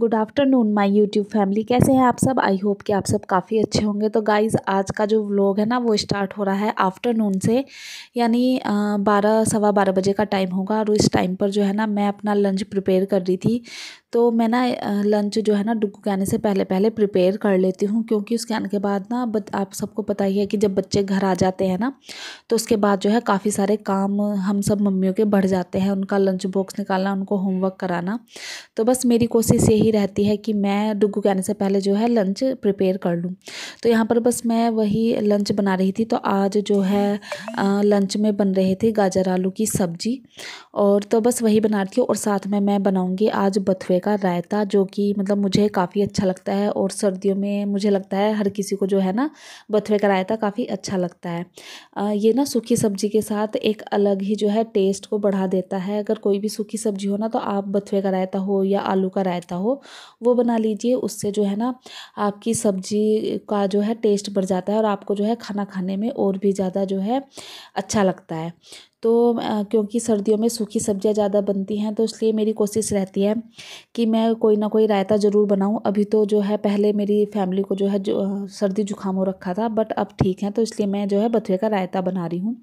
good afternoon my YouTube family कैसे हैं आप सब आई होप कि आप सब काफ़ी अच्छे होंगे तो गाइस आज का जो व्लॉग है ना वो स्टार्ट हो रहा है आफ्टरनून से यानी बारह सवा बारह बजे का टाइम होगा और इस टाइम पर जो है ना मैं अपना लंच प्रिपेयर कर रही थी तो मैं ना लंच जो है ना डुगू के आने से पहले पहले प्रिपेयर कर लेती हूँ क्योंकि उसके आने के बाद ना आप सबको पता ही है कि जब बच्चे घर आ जाते हैं ना तो उसके बाद जो है काफ़ी सारे काम हम सब मम्मियों के बढ़ जाते हैं उनका लंच बॉक्स निकालना उनको होमवर्क कराना तो बस मेरी कोशिश यही ही रहती है कि मैं डुगू के आने से पहले जो है लंच प्रिपेयर कर लूँ तो यहाँ पर बस मैं वही लंच बना रही थी तो आज जो है लंच में बन रहे थे गाजर आलू की सब्जी और तो बस वही बना रही हूँ और साथ में मैं बनाऊँगी आज बथुए का रायता जो कि मतलब मुझे काफ़ी अच्छा लगता है और सर्दियों में मुझे लगता है हर किसी को जो है ना बथुए का रायता काफ़ी अच्छा लगता है ये ना सूखी सब्जी के साथ एक अलग ही जो है टेस्ट को बढ़ा देता है अगर कोई भी सूखी सब्जी हो ना तो आप बथुए का रायता हो या आलू का रायता हो वो बना लीजिए उससे जो है ना आपकी सब्जी का जो है टेस्ट बढ़ जाता है और आपको जो है खाना खाने में और भी ज़्यादा जो है अच्छा लगता है तो क्योंकि सर्दियों में सूखी सब्जियाँ ज़्यादा बनती हैं तो इसलिए मेरी कोशिश रहती है कि मैं कोई ना कोई रायता ज़रूर बनाऊँ अभी तो जो है पहले मेरी फैमिली को जो है जो सर्दी जुकाम हो रखा था बट अब ठीक है तो इसलिए मैं जो है बथुए का रायता बना रही हूँ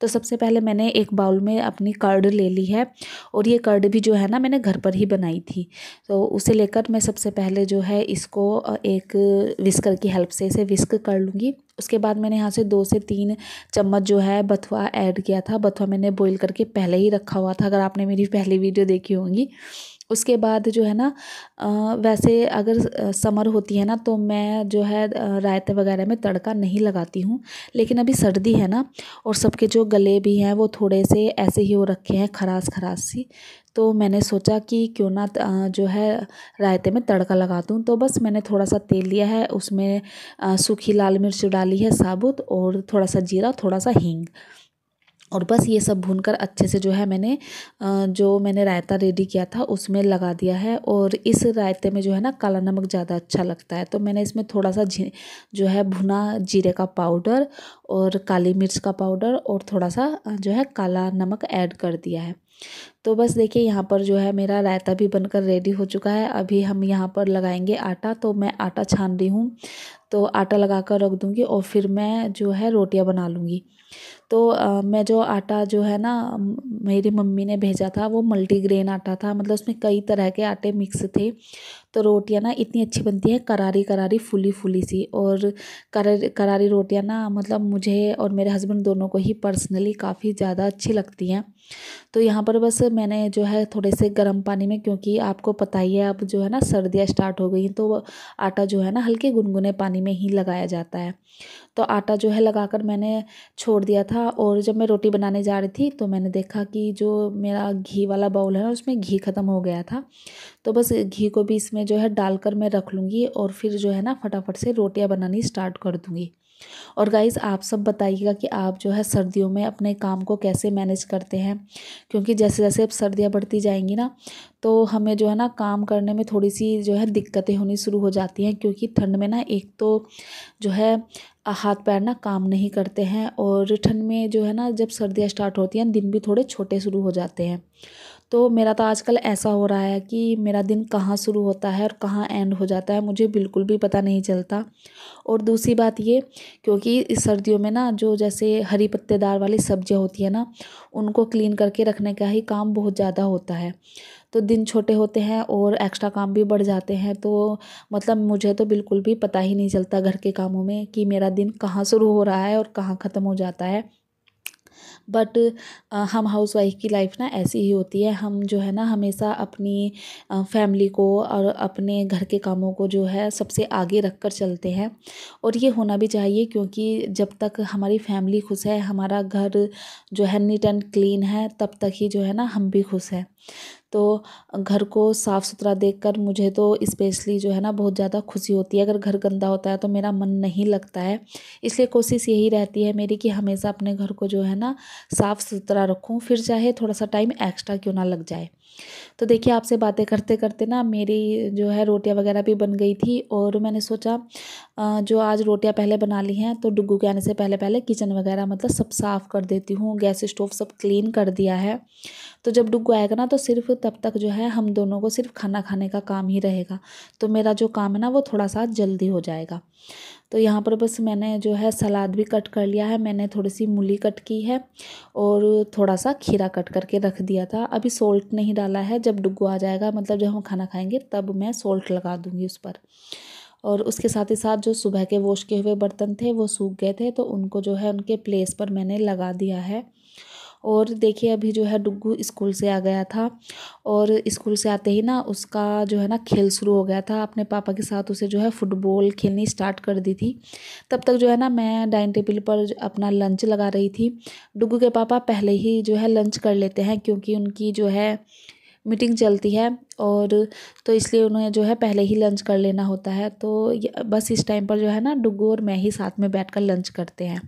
तो सबसे पहले मैंने एक बाउल में अपनी कर्ड ले ली है और ये कर्ड भी जो है ना मैंने घर पर ही बनाई थी तो उसे लेकर मैं सबसे पहले जो है इसको एक विस्कर की हेल्प से इसे विस्क कर लूँगी उसके बाद मैंने यहाँ से दो से तीन चम्मच जो है बथुआ ऐड किया था बथुआ मैंने बॉईल करके पहले ही रखा हुआ था अगर आपने मेरी पहली वीडियो देखी होंगी उसके बाद जो है ना वैसे अगर समर होती है ना तो मैं जो है रायते वगैरह में तड़का नहीं लगाती हूँ लेकिन अभी सर्दी है ना और सबके जो गले भी हैं वो थोड़े से ऐसे ही हो रखे हैं खरास खरास सी तो मैंने सोचा कि क्यों ना जो है रायते में तड़का लगा दूँ तो बस मैंने थोड़ा सा तेल लिया है उसमें सूखी लाल मिर्च डाली है साबुत और थोड़ा सा जीरा थोड़ा सा हींग और बस ये सब भूनकर अच्छे से जो है मैंने जो मैंने रायता रेडी किया था उसमें लगा दिया है और इस रायते में जो है ना काला नमक ज़्यादा अच्छा लगता है तो मैंने इसमें थोड़ा सा जो है भुना जीरे का पाउडर और काली मिर्च का पाउडर और थोड़ा सा जो है काला नमक ऐड कर दिया है तो बस देखिए यहाँ पर जो है मेरा रायता भी बनकर रेडी हो चुका है अभी हम यहाँ पर लगाएंगे आटा तो मैं आटा छान रही हूँ तो आटा लगा कर रख दूँगी और फिर मैं जो है रोटियाँ बना लूँगी तो आ, मैं जो आटा जो है ना मेरी मम्मी ने भेजा था वो मल्टीग्रेन आटा था मतलब उसमें कई तरह के आटे मिक्स थे तो रोटियां ना इतनी अच्छी बनती है करारी करारी फुली फुली सी और कर करारी रोटियां ना मतलब मुझे और मेरे हस्बैंड दोनों को ही पर्सनली काफ़ी ज़्यादा अच्छी लगती हैं तो यहाँ पर बस मैंने जो है थोड़े से गर्म पानी में क्योंकि आपको पता ही है अब जो है ना सर्दियाँ स्टार्ट हो गई तो आटा जो है ना हल्के गुनगुने पानी में ही लगाया जाता है तो आटा जो है लगाकर मैंने छोड़ दिया था और जब मैं रोटी बनाने जा रही थी तो मैंने देखा कि जो मेरा घी वाला बाउल है ना उसमें घी ख़त्म हो गया था तो बस घी को भी इसमें जो है डालकर मैं रख लूँगी और फिर जो है ना फटाफट से रोटियाँ बनानी स्टार्ट कर दूँगी और गाइज़ आप सब बताइएगा कि आप जो है सर्दियों में अपने काम को कैसे मैनेज करते हैं क्योंकि जैसे जैसे अब सर्दियाँ बढ़ती जाएंगी ना तो हमें जो है ना काम करने में थोड़ी सी जो है दिक्कतें होनी शुरू हो जाती हैं क्योंकि ठंड में ना एक तो जो है हाथ पैर ना काम नहीं करते हैं और ठंड में जो है ना जब सर्दियाँ स्टार्ट होती हैं दिन भी थोड़े छोटे शुरू हो जाते हैं तो मेरा तो आजकल ऐसा हो रहा है कि मेरा दिन कहाँ शुरू होता है और कहाँ एंड हो जाता है मुझे बिल्कुल भी पता नहीं चलता और दूसरी बात ये क्योंकि इस सर्दियों में ना जो जैसे हरी पत्तेदार वाली सब्जियाँ होती है ना उनको क्लीन करके रखने का ही काम बहुत ज़्यादा होता है तो दिन छोटे होते हैं और एक्स्ट्रा काम भी बढ़ जाते हैं तो मतलब मुझे तो बिल्कुल भी पता ही नहीं चलता घर के कामों में कि मेरा दिन कहाँ शुरू हो रहा है और कहाँ ख़त्म हो जाता है बट हम हाउस वाइफ की लाइफ ना ऐसी ही होती है हम जो है ना हमेशा अपनी फैमिली को और अपने घर के कामों को जो है सबसे आगे रख कर चलते हैं और ये होना भी चाहिए क्योंकि जब तक हमारी फैमिली खुश है हमारा घर जो है नीट एंड क्लीन है तब तक ही जो है ना हम भी खुश हैं तो घर को साफ सुथरा देखकर मुझे तो स्पेशली जो है ना बहुत ज़्यादा खुशी होती है अगर घर गंदा होता है तो मेरा मन नहीं लगता है इसलिए कोशिश यही रहती है मेरी कि हमेशा अपने घर को जो है ना साफ सुथरा रखूँ फिर चाहे थोड़ा सा टाइम एक्स्ट्रा क्यों ना लग जाए तो देखिए आपसे बातें करते करते ना मेरी जो है रोटियां वगैरह भी बन गई थी और मैंने सोचा जो आज रोटियां पहले बना ली हैं तो डुगू के आने से पहले पहले किचन वगैरह मतलब सब साफ़ कर देती हूँ गैस स्टोव सब क्लीन कर दिया है तो जब डुगू आएगा ना तो सिर्फ तब तक जो है हम दोनों को सिर्फ खाना खाने का काम ही रहेगा तो मेरा जो काम है ना वो थोड़ा सा जल्दी हो जाएगा तो यहाँ पर बस मैंने जो है सलाद भी कट कर लिया है मैंने थोड़ी सी मूली कट की है और थोड़ा सा खीरा कट करके रख दिया था अभी सोल्ट नहीं डाला है जब डुग्गू आ जाएगा मतलब जब हम खाना खाएंगे तब मैं सोल्ट लगा दूँगी उस पर और उसके साथ ही साथ जो सुबह के वॉश किए हुए बर्तन थे वो सूख गए थे तो उनको जो है उनके प्लेस पर मैंने लगा दिया है और देखिए अभी जो है डुग्गू स्कूल से आ गया था और स्कूल से आते ही ना उसका जो है ना खेल शुरू हो गया था अपने पापा के साथ उसे जो है फुटबॉल खेलनी स्टार्ट कर दी थी तब तक जो है ना मैं डाइनिंग टेबल पर अपना लंच लगा रही थी डुग्गू के पापा पहले ही जो है लंच कर लेते हैं क्योंकि उनकी जो है मीटिंग चलती है और तो इसलिए उन्हें जो है पहले ही लंच कर लेना होता है तो बस इस टाइम पर जो है ना डुगू और मैं ही साथ में बैठ कर लंच करते हैं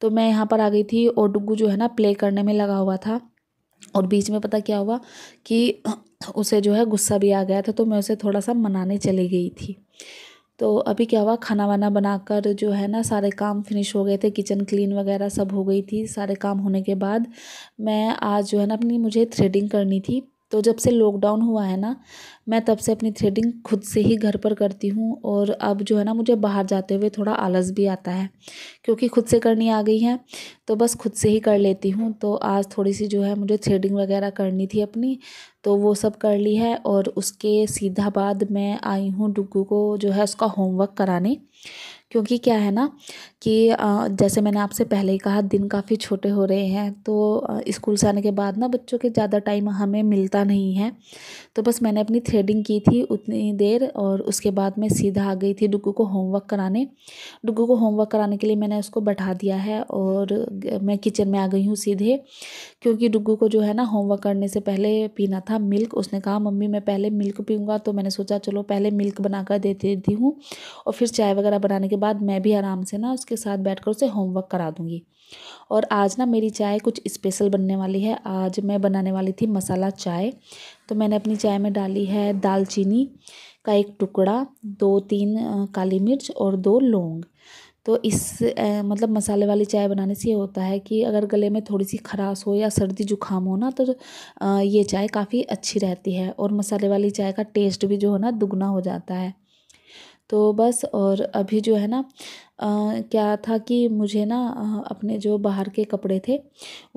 तो मैं यहाँ पर आ गई थी और डुगू जो है ना प्ले करने में लगा हुआ था और बीच में पता क्या हुआ कि उसे जो है गुस्सा भी आ गया था तो मैं उसे थोड़ा सा मनाने चली गई थी तो अभी क्या हुआ खाना वाना बनाकर जो है ना सारे काम फिनिश हो गए थे किचन क्लीन वगैरह सब हो गई थी सारे काम होने के बाद मैं आज जो है ना अपनी मुझे थ्रेडिंग करनी थी तो जब से लॉकडाउन हुआ है ना मैं तब से अपनी थ्रेडिंग खुद से ही घर पर करती हूँ और अब जो है ना मुझे बाहर जाते हुए थोड़ा आलस भी आता है क्योंकि खुद से करनी आ गई है तो बस खुद से ही कर लेती हूँ तो आज थोड़ी सी जो है मुझे थ्रेडिंग वगैरह करनी थी अपनी तो वो सब कर ली है और उसके सीधा बाद मैं आई हूँ डुगू को जो है उसका होमवर्क कराने क्योंकि क्या है ना कि जैसे मैंने आपसे पहले ही कहा दिन काफ़ी छोटे हो रहे हैं तो स्कूल से आने के बाद ना बच्चों के ज़्यादा टाइम हमें मिलता नहीं है तो बस मैंने अपनी थ्रेडिंग की थी उतनी देर और उसके बाद मैं सीधा आ गई थी डुगू को होमवर्क कराने डुगू को होमवर्क कराने के लिए मैंने उसको बैठा दिया है और मैं किचन में आ गई हूँ सीधे क्योंकि डुगू को जो है ना होमवर्क करने से पहले पीना था मिल्क उसने कहा मम्मी मैं पहले मिल्क पीऊँगा तो मैंने सोचा चलो पहले मिल्क बना दे देती हूँ और फिर चाय वगैरह बनाने के बाद मैं भी आराम से ना उसके साथ बैठ कर उसे होमवर्क करा दूँगी और आज ना मेरी चाय कुछ स्पेशल बनने वाली है आज मैं बनाने वाली थी मसाला चाय तो मैंने अपनी चाय में डाली है दालचीनी का एक टुकड़ा दो तीन काली मिर्च और दो लौंग तो इस ए, मतलब मसाले वाली चाय बनाने से ये होता है कि अगर गले में थोड़ी सी खराश हो या सर्दी जुकाम हो ना तो ये चाय काफ़ी अच्छी रहती है और मसाले वाली चाय का टेस्ट भी जो है ना दुगना हो जाता है तो बस और अभी जो है ना क्या था कि मुझे ना अपने जो बाहर के कपड़े थे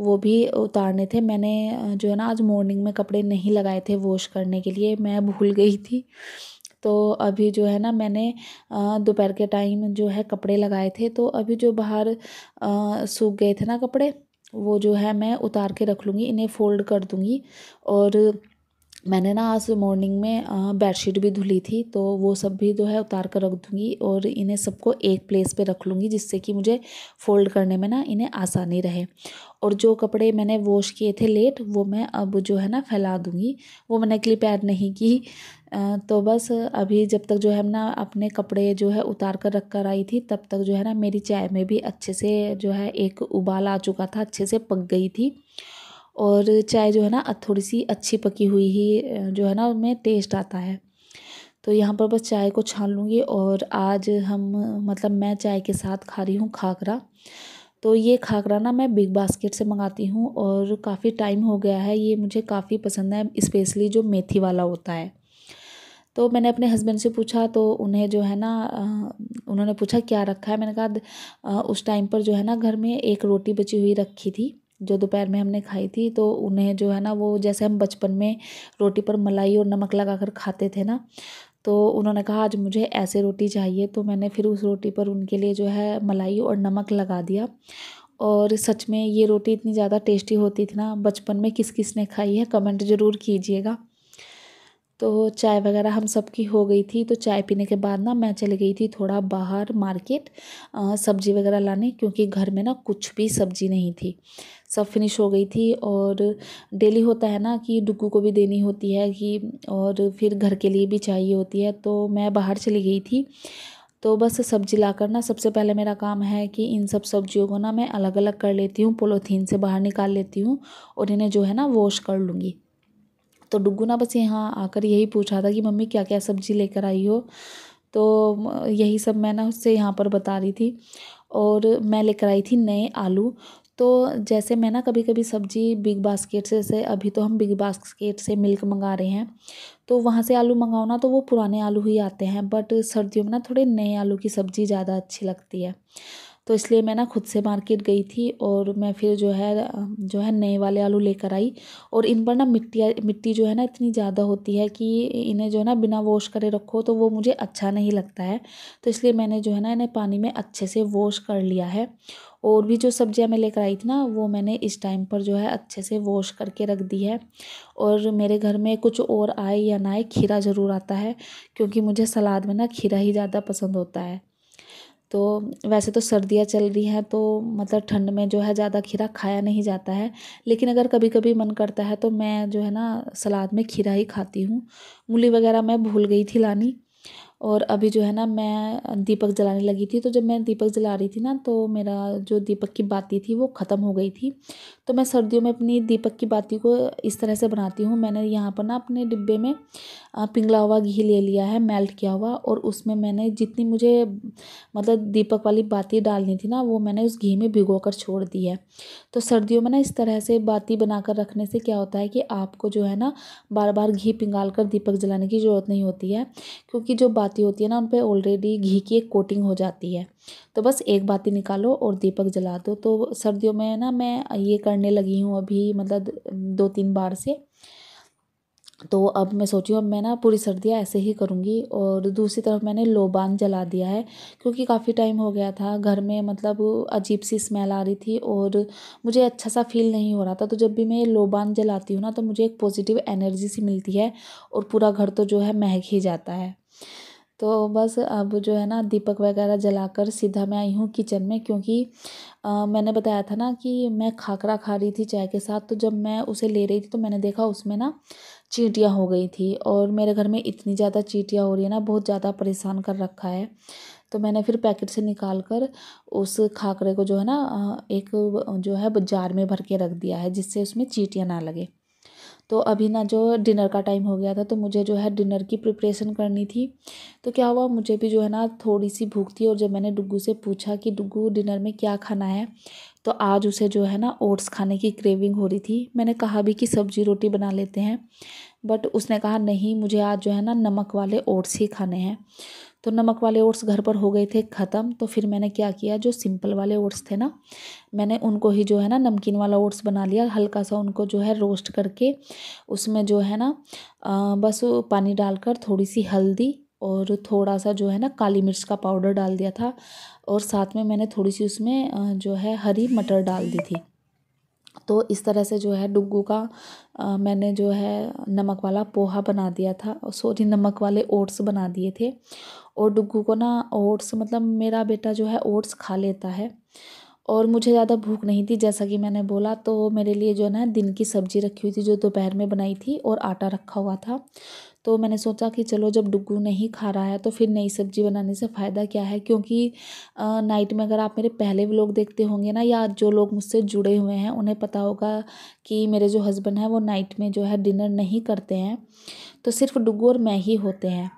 वो भी उतारने थे मैंने जो है ना आज मॉर्निंग में कपड़े नहीं लगाए थे वॉश करने के लिए मैं भूल गई थी तो अभी जो है ना मैंने दोपहर के टाइम जो है कपड़े लगाए थे तो अभी जो बाहर सूख गए थे ना कपड़े वो जो है मैं उतार के रख लूँगी इन्हें फोल्ड कर दूँगी और मैंने ना आज मॉर्निंग में बेडशीट भी धुली थी तो वो सब भी जो है उतार कर रख दूँगी और इन्हें सबको एक प्लेस पे रख लूँगी जिससे कि मुझे फोल्ड करने में ना इन्हें आसानी रहे और जो कपड़े मैंने वॉश किए थे लेट वो मैं अब जो है ना फैला दूँगी वो मैंने क्लिप ऐड नहीं की तो बस अभी जब तक जो है ना अपने कपड़े जो है उतार कर रख कर आई थी तब तक जो है ना मेरी चाय में भी अच्छे से जो है एक उबाल आ चुका था अच्छे से पक गई थी और चाय जो है ना थोड़ी सी अच्छी पकी हुई ही जो है ना उनमें टेस्ट आता है तो यहाँ पर बस चाय को छान लूँगी और आज हम मतलब मैं चाय के साथ खा रही हूँ खाकरा तो ये खाकरा ना मैं बिग बास्केट से मंगाती हूँ और काफ़ी टाइम हो गया है ये मुझे काफ़ी पसंद है स्पेशली जो मेथी वाला होता है तो मैंने अपने हस्बैंड से पूछा तो उन्हें जो है ना उन्होंने पूछा क्या रखा है मैंने कहा उस टाइम पर जो है ना घर में एक रोटी बची हुई रखी थी जो दोपहर में हमने खाई थी तो उन्हें जो है ना वो जैसे हम बचपन में रोटी पर मलाई और नमक लगा कर खाते थे ना तो उन्होंने कहा आज मुझे ऐसे रोटी चाहिए तो मैंने फिर उस रोटी पर उनके लिए जो है मलाई और नमक लगा दिया और सच में ये रोटी इतनी ज़्यादा टेस्टी होती थी ना बचपन में किस किस ने खाई है कमेंट ज़रूर कीजिएगा तो चाय वगैरह हम सबकी हो गई थी तो चाय पीने के बाद ना मैं चली गई थी थोड़ा बाहर मार्केट सब्जी वगैरह लाने क्योंकि घर में ना कुछ भी सब्जी नहीं थी सब फिनिश हो गई थी और डेली होता है ना कि डुगू को भी देनी होती है कि और फिर घर के लिए भी चाहिए होती है तो मैं बाहर चली गई थी तो बस सब्जी ला कर ना सबसे पहले मेरा काम है कि इन सब सब्जियों को ना मैं अलग अलग कर लेती हूँ पोलोथीन से बाहर निकाल लेती हूँ और इन्हें जो है ना वॉश कर लूँगी तो डुगू ना बस यहाँ आकर यही पूछा था कि मम्मी क्या क्या सब्जी लेकर आई हो तो यही सब मैं ना उससे यहाँ पर बता रही थी और मैं लेकर आई थी नए आलू तो जैसे मैं ना कभी कभी सब्जी बिग बास्केट से जैसे अभी तो हम बिग बास्केट से मिल्क मंगा रहे हैं तो वहाँ से आलू मंगाओ ना तो वो पुराने आलू ही आते हैं बट सर्दियों में ना थोड़े नए आलू की सब्ज़ी ज़्यादा अच्छी लगती है तो इसलिए मैं ना खुद से मार्केट गई थी और मैं फिर जो है जो है नए वाले आलू लेकर आई और इन पर ना मिट्टी मिट्टी जो है ना इतनी ज़्यादा होती है कि इन्हें जो है ना बिना वॉश करे रखो तो वो मुझे अच्छा नहीं लगता है तो इसलिए मैंने जो है ना इन्हें पानी में अच्छे से वॉश कर लिया है और भी जो सब्जियां मैं लेकर आई थी ना वो मैंने इस टाइम पर जो है अच्छे से वॉश करके रख दी है और मेरे घर में कुछ और आए या ना आए खीरा ज़रूर आता है क्योंकि मुझे सलाद में ना खीरा ही ज़्यादा पसंद होता है तो वैसे तो सर्दियाँ चल रही हैं तो मतलब ठंड में जो है ज़्यादा खीरा खाया नहीं जाता है लेकिन अगर कभी कभी मन करता है तो मैं जो है ना सलाद में खीरा ही खाती हूँ मूली वगैरह मैं भूल गई थी लानी और अभी जो है ना मैं दीपक जलाने लगी थी तो जब मैं दीपक जला रही थी ना तो मेरा जो दीपक की बाती थी वो ख़त्म हो गई थी तो मैं सर्दियों में अपनी दीपक की बाती को इस तरह से बनाती हूँ मैंने यहाँ पर ना अपने डिब्बे में पिघला हुआ घी ले लिया है मेल्ट किया हुआ और उसमें मैंने जितनी मुझे मतलब दीपक वाली बाती डालनी थी ना वो मैंने उस घी में भिगो कर छोड़ दी है तो सर्दियों में ना इस तरह से बाती बनाकर रखने से क्या होता है कि आपको जो है ना बार बार घी पिंगाल कर दीपक जलाने की ज़रूरत नहीं होती है क्योंकि जो बाती होती है ना उन पर ऑलरेडी घी की एक कोटिंग हो जाती है तो बस एक बाती निकालो और दीपक जला दो तो सर्दियों में ना मैं ये करने लगी हूँ अभी मतलब दो तीन बार से तो अब मैं सोची अब मैं ना पूरी सर्दियाँ ऐसे ही करूँगी और दूसरी तरफ मैंने लोबान जला दिया है क्योंकि काफ़ी टाइम हो गया था घर में मतलब अजीब सी स्मेल आ रही थी और मुझे अच्छा सा फील नहीं हो रहा था तो जब भी मैं लोबान जलाती हूँ ना तो मुझे एक पॉजिटिव एनर्जी सी मिलती है और पूरा घर तो जो है महक ही जाता है तो बस अब जो है ना दीपक वगैरह जलाकर सीधा मैं आई हूँ किचन में क्योंकि मैंने बताया था ना कि मैं खाकरा खा रही थी चाय के साथ तो जब मैं उसे ले रही थी तो मैंने देखा उसमें ना चींटियाँ हो गई थी और मेरे घर में इतनी ज़्यादा चींटियाँ हो रही है ना बहुत ज़्यादा परेशान कर रखा है तो मैंने फिर पैकेट से निकाल कर उस खाकरे को जो है ना एक जो है जार में भर के रख दिया है जिससे उसमें चीटियाँ ना लगे तो अभी ना जो डिनर का टाइम हो गया था तो मुझे जो है डिनर की प्रिपरेशन करनी थी तो क्या हुआ मुझे भी जो है ना थोड़ी सी भूख थी और जब मैंने डुग्गू से पूछा कि डुग्गू डिनर में क्या खाना है तो आज उसे जो है ना ओट्स खाने की क्रेविंग हो रही थी मैंने कहा भी कि सब्जी रोटी बना लेते हैं बट उसने कहा नहीं मुझे आज जो है ना नमक वाले ओट्स ही खाने हैं तो नमक वाले ओट्स घर पर हो गए थे ख़त्म तो फिर मैंने क्या किया जो सिंपल वाले ओट्स थे ना मैंने उनको ही जो है ना नमकीन वाला ओट्स बना लिया हल्का सा उनको जो है रोस्ट करके उसमें जो है ना बस पानी डालकर थोड़ी सी हल्दी और थोड़ा सा जो है ना काली मिर्च का पाउडर डाल दिया था और साथ में मैंने थोड़ी सी उसमें जो है हरी मटर डाल दी थी तो इस तरह से जो है डुगू का मैंने जो है नमक वाला पोहा बना दिया था सॉरी नमक वाले ओट्स बना दिए थे और डुगू को ना ओट्स मतलब मेरा बेटा जो है ओट्स खा लेता है और मुझे ज़्यादा भूख नहीं थी जैसा कि मैंने बोला तो मेरे लिए जो है ना दिन की सब्ज़ी रखी हुई थी जो दोपहर में बनाई थी और आटा रखा हुआ था तो मैंने सोचा कि चलो जब डुगू नहीं खा रहा है तो फिर नई सब्जी बनाने से फ़ायदा क्या है क्योंकि नाइट में अगर आप मेरे पहले व्लॉग देखते होंगे ना या जो लोग मुझसे जुड़े हुए हैं उन्हें पता होगा कि मेरे जो हस्बैंड हैं वो नाइट में जो है डिनर नहीं करते हैं तो सिर्फ डुगू और मैं ही होते हैं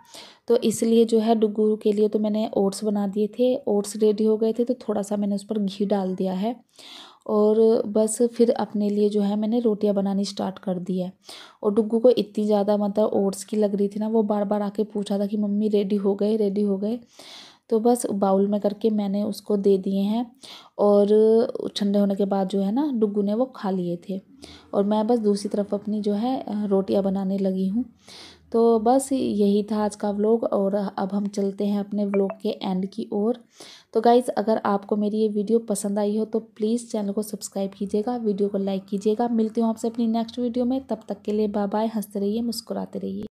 तो इसलिए जो है डुगू के लिए तो मैंने ओट्स बना दिए थे ओट्स रेडी हो गए थे तो थोड़ा सा मैंने उस पर घी डाल दिया है और बस फिर अपने लिए जो है मैंने रोटियां बनानी स्टार्ट कर दी है और डुग्गू को इतनी ज़्यादा मतलब ओट्स की लग रही थी ना वो बार बार आके पूछा था कि मम्मी रेडी हो गए रेडी हो गए तो बस बाउल में करके मैंने उसको दे दिए हैं और ठंडे होने के बाद जो है ना डुग्गू ने वो खा लिए थे और मैं बस दूसरी तरफ अपनी जो है रोटियाँ बनाने लगी हूँ तो बस यही था आज का व्लॉग और अब हम चलते हैं अपने व्लॉग के एंड की ओर तो गाइज़ अगर आपको मेरी ये वीडियो पसंद आई हो तो प्लीज़ चैनल को सब्सक्राइब कीजिएगा वीडियो को लाइक कीजिएगा मिलती हूँ आपसे अपनी नेक्स्ट वीडियो में तब तक के लिए बाय बाय हंसते रहिए मुस्कुराते रहिए